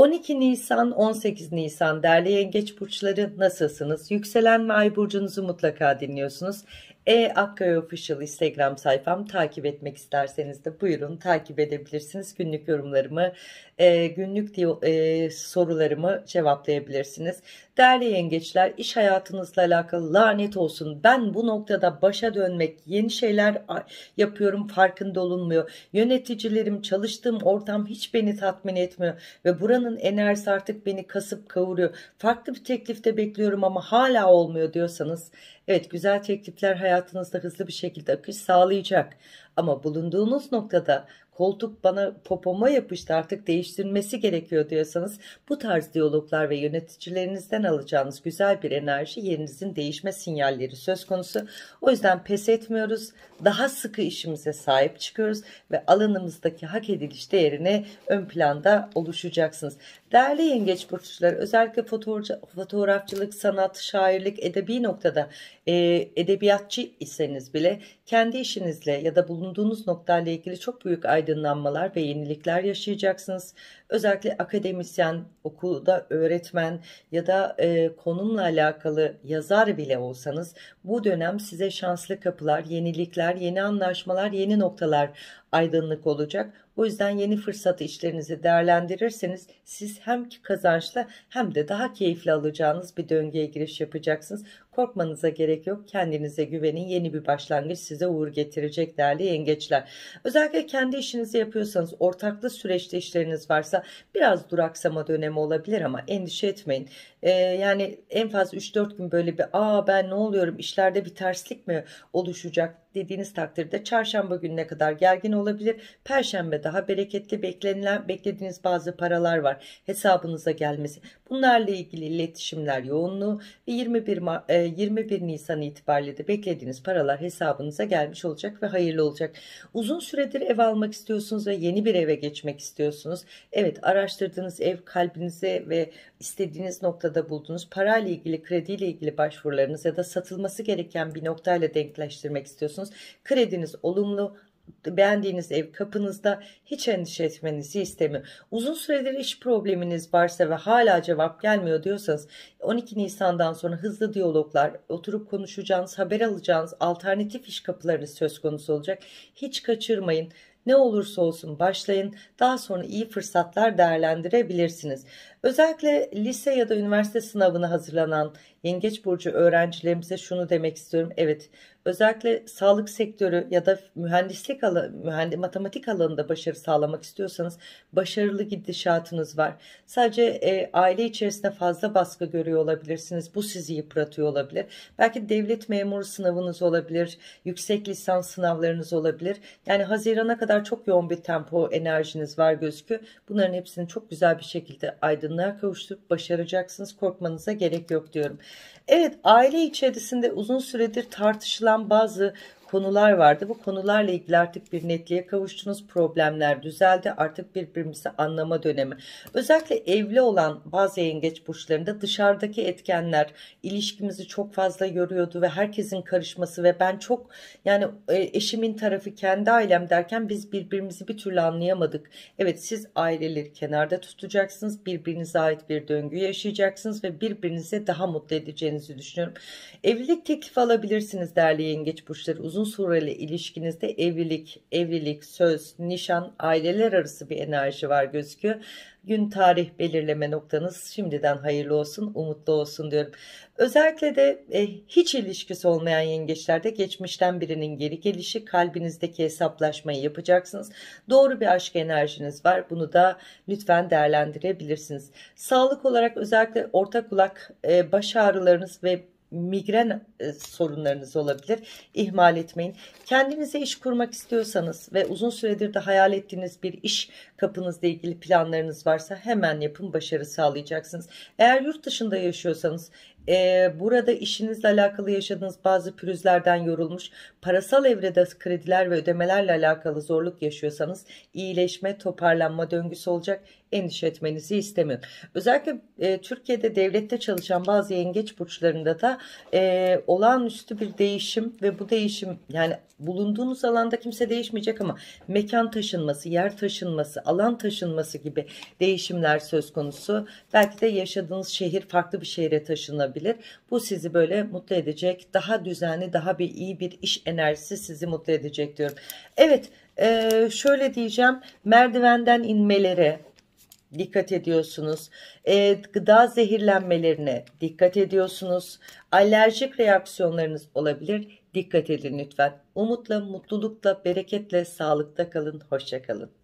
12 Nisan 18 Nisan derli yengeç burçları nasılsınız? Yükselen ve ay burcunuzu mutlaka dinliyorsunuz. E Akköy Official Instagram sayfam takip etmek isterseniz de buyurun takip edebilirsiniz. Günlük yorumlarımı, e, günlük e, sorularımı cevaplayabilirsiniz. Değerli yengeçler iş hayatınızla alakalı lanet olsun. Ben bu noktada başa dönmek, yeni şeyler yapıyorum farkında olunmuyor. Yöneticilerim, çalıştığım ortam hiç beni tatmin etmiyor ve buranın enerjisi artık beni kasıp kavuruyor. Farklı bir teklifte bekliyorum ama hala olmuyor diyorsanız Evet güzel teklifler hayatınızda hızlı bir şekilde akış sağlayacak ama bulunduğunuz noktada koltuk bana popoma yapıştı artık değiştirmesi gerekiyor diyorsanız bu tarz diyaloglar ve yöneticilerinizden alacağınız güzel bir enerji yerinizin değişme sinyalleri söz konusu. O yüzden pes etmiyoruz. Daha sıkı işimize sahip çıkıyoruz ve alanımızdaki hak ediliş değerini ön planda oluşacaksınız. Değerli yengeç burçlar özellikle fotoğrafçılık, sanat, şairlik, edebi noktada e, edebiyatçı iseniz bile kendi işinizle ya da bulunduğunuz bulunduğunuz noktayla ilgili çok büyük aydınlanmalar ve yenilikler yaşayacaksınız. Özellikle akademisyen, okulda öğretmen ya da e, konumla alakalı yazar bile olsanız bu dönem size şanslı kapılar, yenilikler, yeni anlaşmalar, yeni noktalar aydınlık olacak. O yüzden yeni fırsatı işlerinizi değerlendirirseniz siz hem kazançla hem de daha keyifli alacağınız bir döngüye giriş yapacaksınız. Korkmanıza gerek yok. Kendinize güvenin. Yeni bir başlangıç size uğur getirecek değerli yengeçler. Özellikle kendi işinizi yapıyorsanız ortaklı süreçte işleriniz varsa biraz duraksama dönemi olabilir ama endişe etmeyin. Ee, yani en fazla 3-4 gün böyle bir aa ben ne oluyorum işlerde bir terslik mi oluşacak dediğiniz takdirde çarşamba gününe kadar gergin olabilir. Perşembe daha bereketli beklenilen beklediğiniz bazı paralar var. Hesabınıza gelmesi. Bunlarla ilgili iletişimler yoğunluğu ve 21 21 e, Nisan itibariyle de beklediğiniz paralar hesabınıza gelmiş olacak ve hayırlı olacak. Uzun süredir ev almak istiyorsunuz ve yeni bir eve geçmek istiyorsunuz. Evet araştırdığınız ev kalbinize ve istediğiniz noktada bulduğunuz parayla ilgili krediyle ilgili başvurularınız ya da satılması gereken bir noktayla denkleştirmek istiyorsunuz. Krediniz olumlu beğendiğiniz ev kapınızda hiç endişe etmenizi istemiyorum. Uzun süredir iş probleminiz varsa ve hala cevap gelmiyor diyorsanız 12 Nisan'dan sonra hızlı diyaloglar, oturup konuşacağınız, haber alacağınız alternatif iş kapıları söz konusu olacak. Hiç kaçırmayın. Ne olursa olsun başlayın. Daha sonra iyi fırsatlar değerlendirebilirsiniz. Özellikle lise ya da üniversite sınavına hazırlanan yengeç burcu öğrencilerimize şunu demek istiyorum. Evet, özellikle sağlık sektörü ya da mühendislik alanı, matematik alanında başarı sağlamak istiyorsanız başarılı gidişatınız var. Sadece e, aile içerisinde fazla baskı görüyor olabilirsiniz. Bu sizi yıpratıyor olabilir. Belki devlet memuru sınavınız olabilir, yüksek lisans sınavlarınız olabilir. Yani Haziran'a kadar çok yoğun bir tempo enerjiniz var gözüküyor. Bunların hepsini çok güzel bir şekilde aydın aydınlığa kavuşturup başaracaksınız. Korkmanıza gerek yok diyorum. Evet aile içerisinde uzun süredir tartışılan bazı konular vardı. Bu konularla ilgili artık bir netliğe kavuştunuz. Problemler düzeldi. Artık birbirimizi anlama dönemi. Özellikle evli olan bazı yengeç burçlarında dışarıdaki etkenler ilişkimizi çok fazla yoruyordu ve herkesin karışması ve ben çok yani e, eşimin tarafı kendi ailem derken biz birbirimizi bir türlü anlayamadık. Evet siz aileleri kenarda tutacaksınız. Birbirinize ait bir döngü yaşayacaksınız ve birbirinize daha mutlu edeceğinizi düşünüyorum. Evlilik teklif alabilirsiniz değerli yengeç burçları. Uzun uzun süreli ilişkinizde evlilik, evlilik, söz, nişan, aileler arası bir enerji var gözüküyor. Gün tarih belirleme noktanız şimdiden hayırlı olsun, umutlu olsun diyorum. Özellikle de e, hiç ilişkisi olmayan yengeçlerde geçmişten birinin geri gelişi kalbinizdeki hesaplaşmayı yapacaksınız. Doğru bir aşk enerjiniz var. Bunu da lütfen değerlendirebilirsiniz. Sağlık olarak özellikle orta kulak, e, baş ağrılarınız ve migren e, sorunlarınız olabilir. İhmal etmeyin. Kendinize iş kurmak istiyorsanız ve uzun süredir de hayal ettiğiniz bir iş kapınızla ilgili planlarınız varsa hemen yapın başarı sağlayacaksınız. Eğer yurt dışında yaşıyorsanız ee, burada işinizle alakalı yaşadığınız bazı pürüzlerden yorulmuş, parasal evrede krediler ve ödemelerle alakalı zorluk yaşıyorsanız iyileşme, toparlanma döngüsü olacak. Endişe etmenizi istemiyorum. Özellikle e, Türkiye'de devlette çalışan bazı yengeç burçlarında da e, olağanüstü bir değişim ve bu değişim yani bulunduğunuz alanda kimse değişmeyecek ama mekan taşınması, yer taşınması, alan taşınması gibi değişimler söz konusu. Belki de yaşadığınız şehir farklı bir şehre taşınabilir olabilir. Bu sizi böyle mutlu edecek. Daha düzenli, daha bir iyi bir iş enerjisi sizi mutlu edecek diyorum. Evet, e, şöyle diyeceğim. Merdivenden inmeleri dikkat ediyorsunuz. E, gıda zehirlenmelerine dikkat ediyorsunuz. Alerjik reaksiyonlarınız olabilir. Dikkat edin lütfen. Umutla, mutlulukla, bereketle, sağlıkta kalın. Hoşçakalın.